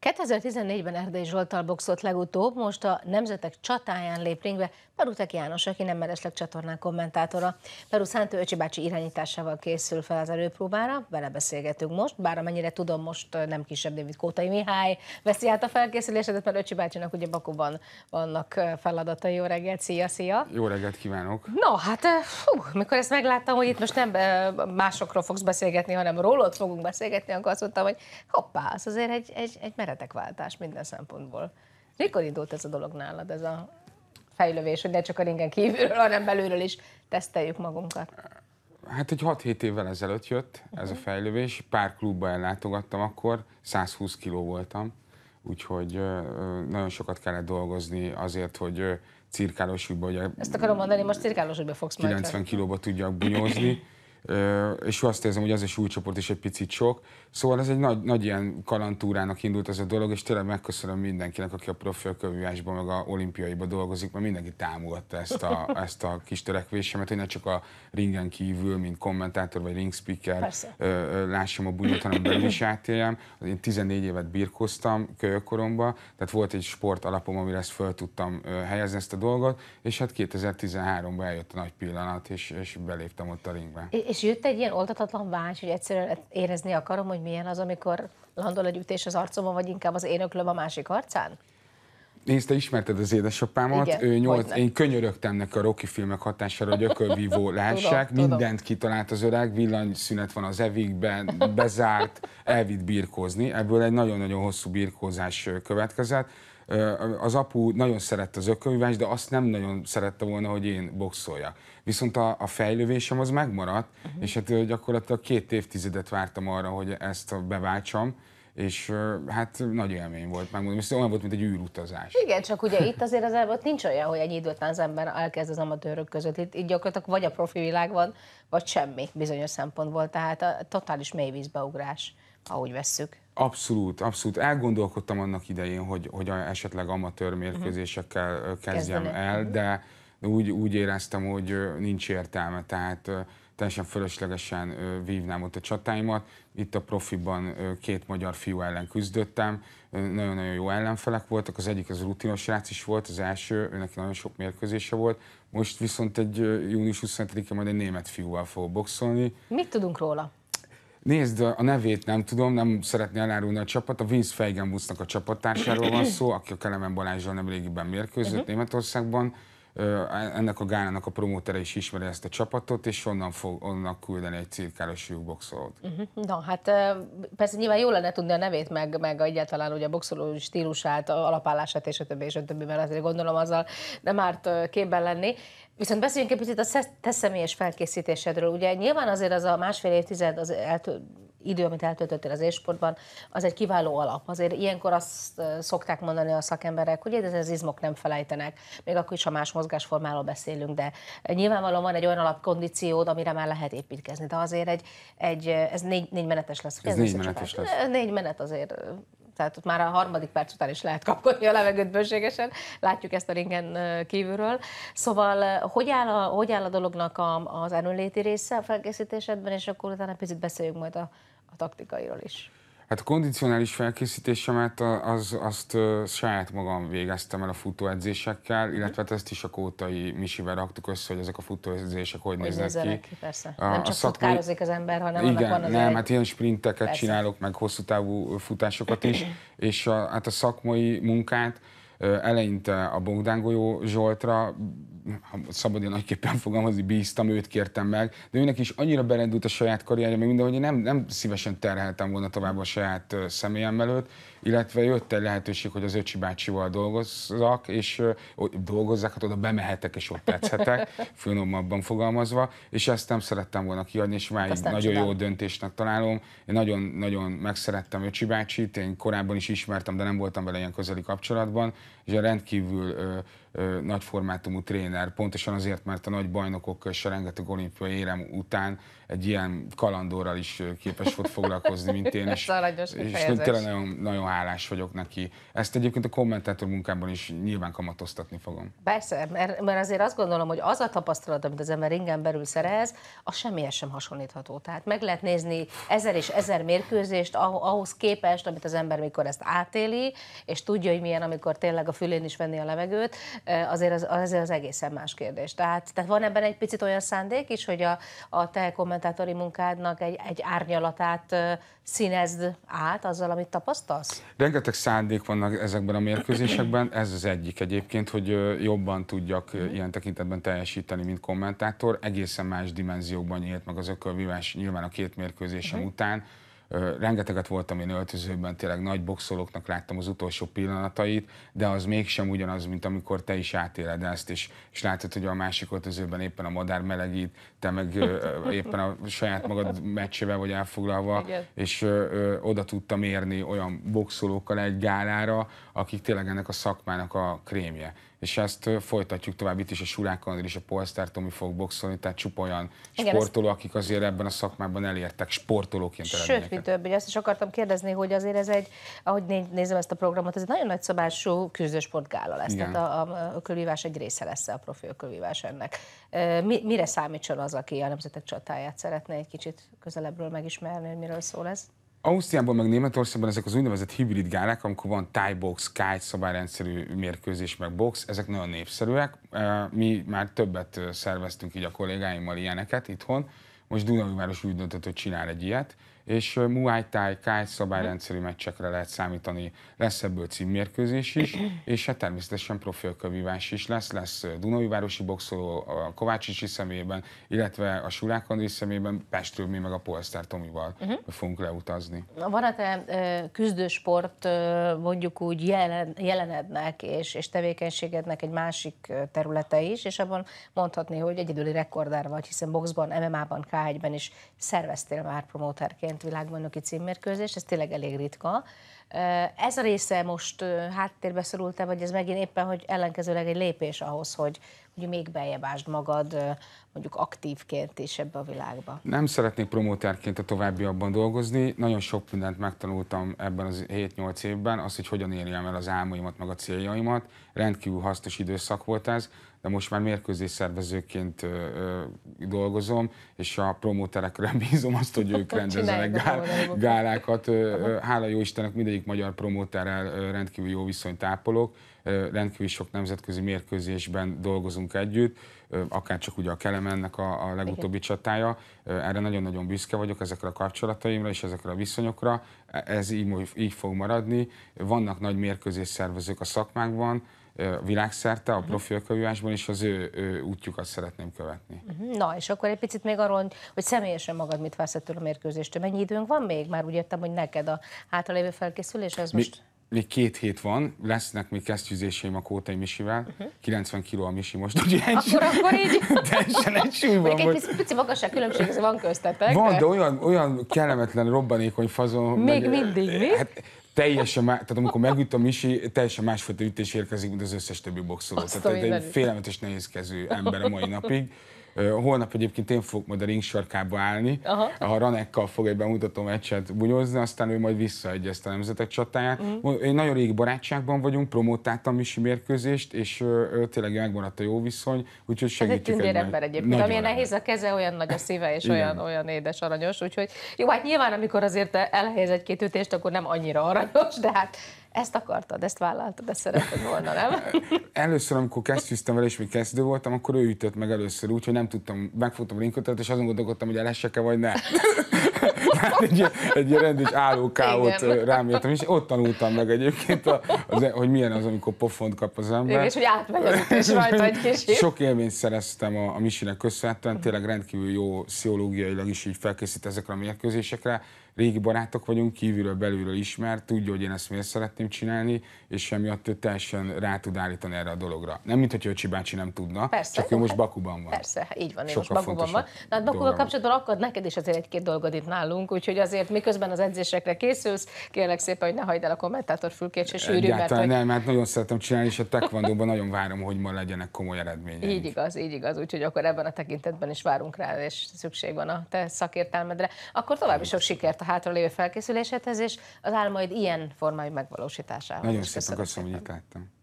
2014-ben Erdély Zsoltal boxolt legutóbb, most a Nemzetek csatáján lép ringbe Perutek János, aki nem meresleg csatornán kommentátora. Peru Szántő Öcsi bácsi irányításával készül fel az előpróbára, vele beszélgetünk most, bár amennyire tudom, most nem kisebb David Kótai Mihály veszi át a felkészülésedet, mert Öcsi bácsinak ugye Bakóban vannak feladatai. Jó reggelt, szia, szia! Jó reggelt kívánok! No, hát fú, mikor ezt megláttam, hogy itt most nem másokról fogsz beszélgetni, hanem rólad fogunk beszélgetni, akkor azt mondtam, hogy hoppá, az azért egy, egy, egy keretekváltás minden szempontból. Mikor indult ez a dolog nálad, ez a fejlővés, hogy ne csak a ringen kívülről, hanem belülről is teszteljük magunkat? Hát egy 6-7 évvel ezelőtt jött ez uh-huh. a mhm. fejlővés, pár klubba ellátogattam akkor, 120 kiló voltam, úgyhogy nagyon sokat kellett dolgozni azért, hogy cirkálósúlyba. ugye... Ezt akarom mondani, most cirkálósúlyba fogsz 90 majd. 90 kilóba tudjak bunyózni, és azt érzem, hogy az a súlycsoport is egy picit sok. Szóval ez egy nagy, nagy ilyen kalantúrának indult ez a dolog, és tényleg megköszönöm mindenkinek, aki a profi meg a olimpiaiba dolgozik, mert mindenki támogatta ezt a, ezt a kis törekvésemet, hogy ne csak a ringen kívül, mint kommentátor vagy ring speaker ö, lássam a bunyót, hanem belül is átéljem. Én 14 évet birkoztam kölyökkoromban, tehát volt egy sport alapom, amire ezt fel tudtam helyezni ezt a dolgot, és hát 2013-ban eljött a nagy pillanat, és, és beléptem ott a ringbe és jött egy ilyen oltatatlan vágy, hogy egyszerűen érezni akarom, hogy milyen az, amikor landol egy ütés az arcomon, vagy inkább az énöklöm a másik arcán? Nézd, te ismerted az édesapámat, Igen, ő nyolc, én könyörögtem neki a Rocky filmek hatására, hogy ökölvívó lássák, mindent tudom. kitalált az öreg, villanyszünet van az evigben bezárt, elvitt birkózni, ebből egy nagyon-nagyon hosszú birkózás következett, az apu nagyon szerette az ökölművást, de azt nem nagyon szerette volna, hogy én boxoljak. Viszont a, a fejlővésem az megmaradt, uh-huh. és hát gyakorlatilag két évtizedet vártam arra, hogy ezt beváltsam, és hát nagy élmény volt, megmondom, ez olyan volt, mint egy űrutazás. Igen, csak ugye itt azért az elbot nincs olyan, hogy egy időt az ember elkezd az amatőrök között. Itt, itt gyakorlatilag vagy a profi világ van, vagy semmi bizonyos szempontból, tehát a totális mélyvízbeugrás, ahogy vesszük. Abszolút, abszolút. Elgondolkodtam annak idején, hogy, hogy esetleg amatőr mérkőzésekkel kezdjem el, mhm. de úgy, úgy éreztem, hogy nincs értelme, tehát teljesen fölöslegesen vívnám ott a csatáimat. Itt a profiban két magyar fiú ellen küzdöttem, nagyon-nagyon jó ellenfelek voltak, az egyik az rutinos rác is volt, az első, őnek nagyon sok mérkőzése volt, most viszont egy június 25-én majd egy német fiúval fog boxolni. Mit tudunk róla? Nézd, a nevét nem tudom, nem szeretné elárulni a csapat. A Vince Feigenbusznak a csapattársáról van szó, aki a Kelemen Balázsral régiben mérkőzött uh-huh. Németországban ennek a gálának a promótere is ismeri ezt a csapatot, és onnan fog onnan küldeni egy cirkáros jó Uh-huh. Mhm. Na, hát persze nyilván jó lenne tudni a nevét, meg, meg egyáltalán ugye a boxoló stílusát, alapállását, és a többi, és a többi, mert azért gondolom azzal nem árt képben lenni. Viszont beszéljünk egy picit a te személyes felkészítésedről. Ugye nyilván azért az a másfél évtized az eltö- idő, amit eltöltöttél az élsportban, az egy kiváló alap. Azért ilyenkor azt szokták mondani a szakemberek, hogy ez az izmok nem felejtenek, még akkor is, ha más mozgásformáról beszélünk, de nyilvánvalóan van egy olyan alapkondíciód, amire már lehet építkezni, de azért egy, egy ez négy, négy menetes lesz. Ez, ez négy menetes lesz. Négy menet azért tehát ott már a harmadik perc után is lehet kapkodni a levegőt bőségesen, látjuk ezt a ringen kívülről. Szóval hogy áll a, hogy áll a dolognak a, az erőnléti része a felkészítésedben, és akkor utána picit beszéljünk majd a, a taktikairól is. Hát a kondicionális felkészítésemet az, azt saját magam végeztem el a futóedzésekkel, mhm. illetve hát ezt is a Kótai Misivel raktuk össze, hogy ezek a futóedzések hogy, hogy néznek ki. Persze. A, nem csak a szakmai... futkározik az ember, hanem Igen, annak van az nem, egy... hát ilyen sprinteket persze. csinálok, meg hosszú távú futásokat is, és a, hát a szakmai munkát, eleinte a Bogdán Golyó Zsoltra ha szabad én nagyképpen fogalmazni, bíztam, őt kértem meg, de őnek is annyira berendült a saját karrierje, meg minden, hogy én nem, nem szívesen terheltem volna tovább a saját személyem előtt, illetve jött egy lehetőség, hogy az öcsi bácsival dolgozzak, és dolgozzak, hát oda bemehetek, és ott tetszhetek, finomabban fogalmazva, és ezt nem szerettem volna kiadni, és már egy nagyon csinál. jó döntésnek találom. Én nagyon-nagyon megszerettem öcsi bácsit, én korábban is ismertem, de nem voltam vele ilyen közeli kapcsolatban, és rendkívül nagy formátumú tréner, pontosan azért, mert a nagy bajnokok és a rengeteg olimpiai érem után egy ilyen kalandorral is képes volt foglalkozni, mint én, és, és, tényleg nagyon, nagyon hálás vagyok neki. Ezt egyébként a kommentátor munkában is nyilván kamatoztatni fogom. Persze, mert, mert azért azt gondolom, hogy az a tapasztalat, amit az ember ingen belül szerez, az semmilyen sem hasonlítható. Tehát meg lehet nézni ezer és ezer mérkőzést ahhoz képest, amit az ember mikor ezt átéli, és tudja, hogy milyen, amikor tényleg a fülén is venni a levegőt, azért az, azért az egészen más kérdés. Tehát, tehát van ebben egy picit olyan szándék is, hogy a, a te kommentátori munkádnak egy, egy árnyalatát színezd át azzal, amit tapasztalsz? Rengeteg szándék vannak ezekben a mérkőzésekben, ez az egyik egyébként, hogy jobban tudjak ilyen tekintetben teljesíteni, mint kommentátor. Egészen más dimenziókban nyílt meg az ökölvívás nyilván a két mérkőzésem mm. után, Rengeteget voltam én öltözőben, tényleg nagy boxolóknak láttam az utolsó pillanatait, de az mégsem ugyanaz, mint amikor te is átéled ezt, és, és látod, hogy a másik öltözőben éppen a madár melegít, te meg éppen a saját magad meccsével vagy elfoglalva, Igen. és ö, ö, oda tudtam érni olyan boxolókkal egy gálára, akik tényleg ennek a szakmának a krémje és ezt folytatjuk tovább itt is a Surák és a Polsztár Tomi fog boxolni, tehát csupa olyan Igen, sportoló, akik azért ebben a szakmában elértek sportolóként Sőt, mi több, ugye azt is akartam kérdezni, hogy azért ez egy, ahogy nézem ezt a programot, ez egy nagyon nagy szabású küzdősportgála lesz, Igen. tehát a, a kölvívás egy része lesz a profi kölvívás ennek. Mi, mire számítson az, aki a nemzetek csatáját szeretne egy kicsit közelebbről megismerni, hogy miről szól ez? Ausztriában, meg Németországban ezek az úgynevezett hibrid gálák, amikor van Thai box, kite szabályrendszerű mérkőzés, meg box, ezek nagyon népszerűek. Mi már többet szerveztünk így a kollégáimmal ilyeneket itthon. Most Dunaújváros úgy döntött, hogy csinál egy ilyet és Muay Thai, Kai szabályrendszerű mhm. meccsekre lehet számítani. Lesz ebből címmérkőzés is, és hát természetesen profilkövívás is lesz. Lesz Városi boxoló a Kovácsicsi személyében, illetve a Sulák Andris személyében Pestről mi meg a Polestar Tomival uh-huh. fogunk leutazni. Van-e küzdősport mondjuk úgy jelen, jelenednek és, és tevékenységednek egy másik területe is, és abban mondhatni, hogy egyedüli rekordár vagy, hiszen boxban, MMA-ban, K1-ben is szerveztél már promóterként Bent világbajnoki címmérkőzés, ez tényleg elég ritka. Ez a része most háttérbe szorult-e, vagy ez megint éppen, hogy ellenkezőleg egy lépés ahhoz, hogy, hogy még beljebb magad mondjuk aktívként is ebbe a világba? Nem szeretnék promóterként a továbbiakban dolgozni. Nagyon sok mindent megtanultam ebben az 7-8 évben, az, hogy hogyan érjem el az álmaimat, meg a céljaimat. Rendkívül hasznos időszak volt ez de most már mérkőzés szervezőként dolgozom, és a promóterekre bízom azt, hogy ők rendezzenek gál, gálákat. Hála jó Istennek mindegyik magyar promóterrel rendkívül jó viszonyt ápolok, rendkívül sok nemzetközi mérkőzésben dolgozunk együtt, akár csak ugye a Kelemennek a, a legutóbbi Igen. csatája. Erre nagyon-nagyon büszke vagyok ezekre a kapcsolataimra és ezekre a viszonyokra. E, ez így, így fog maradni. Vannak nagy mérkőzés szervezők a szakmákban, világszerte a profi ökölvívásban, és az ő, ő útjukat szeretném követni. Mhm, na, és akkor egy picit még arról, hogy személyesen magad mit vársz ettől a mérkőzéstől. Mennyi időnk van még? Már úgy értem, hogy neked a hátralévő felkészülés, ez Mi... most még két hét van, lesznek még kesztyűzéseim a Kótai Misivel, uh-huh. Mhm. 90 kiló a Misi most, ugye? Akkor, akkor így. Teljesen egy súlyban Még Egy pici magasság különbség van köztetek. Van, de, de olyan, olyan kellemetlen, robbanékony fazon. Még meg, mindig, mi? Hát, teljesen más, tehát amikor megüt a Misi, teljesen másfajta ütés érkezik, mint az összes többi boxoló. Azt tehát egy félelmetes nehézkező ember a mai napig. Holnap egyébként én fogok majd a ringsarkába állni, Aha. a Ranekkal fog egy bemutató meccset bunyózni, aztán ő majd ezt a nemzetek csatáját. Uh-huh. Én nagyon régi barátságban vagyunk, promotáltam is mérkőzést, és ő, tényleg megmaradt a jó viszony, úgyhogy segítjük Ez egy ember egyébként, amilyen nehéz a keze, olyan nagy a szíve, és olyan, olyan édes aranyos, úgyhogy jó, hát nyilván amikor azért elhelyez egy-két ütést, akkor nem annyira aranyos, de hát ezt akartad, ezt vállaltad, ezt szeretted volna, nem? Először, amikor kezdtem vele, és még kezdő voltam, akkor ő ütött meg először úgy, hogy nem tudtam, megfogtam a linkot, és azon gondolkodtam, hogy elessek-e vagy ne. Hát egy, egy rendes állókáot rám értem, és ott tanultam meg egyébként, a, az, e- hogy milyen az, amikor pofont kap az ember. Igen, és hogy átmegy az rajta egy kicsit. Sok élményt szereztem a, a Misinek köszönhetően, tényleg rendkívül jó pszichológiailag is így felkészít ezekre a mérkőzésekre. Régi barátok vagyunk, kívülről, belülről ismert, tudja, hogy én ezt miért szerettem szeretném csinálni, és emiatt ő teljesen rá tud állítani erre a dologra. Nem, mint hogy Öcsi bácsi nem tudna, Persze, csak ő most Bakuban van. Persze, így van, én Sokkal most Bakuban van. Na, hát Bakuban kapcsolatban akad neked is azért egy-két dolgod itt nálunk, úgyhogy azért miközben az edzésekre készülsz, kérlek szépen, hogy ne hagyd el a kommentátor fülkét, és sűrű, mert hogy... nem, mert nagyon szeretem csinálni, és a tekvandóban nagyon várom, hogy ma legyenek komoly eredmények. Így igaz, így igaz, úgyhogy akkor ebben a tekintetben is várunk rá, és szükség van a te szakértelmedre. Akkor további sok sikert a hátralévő felkészüléshez, és az álmaid ilyen formájú megvalósítása megvalósításához. Nagyon szépen köszönöm, köszönöm, hogy itt láttam.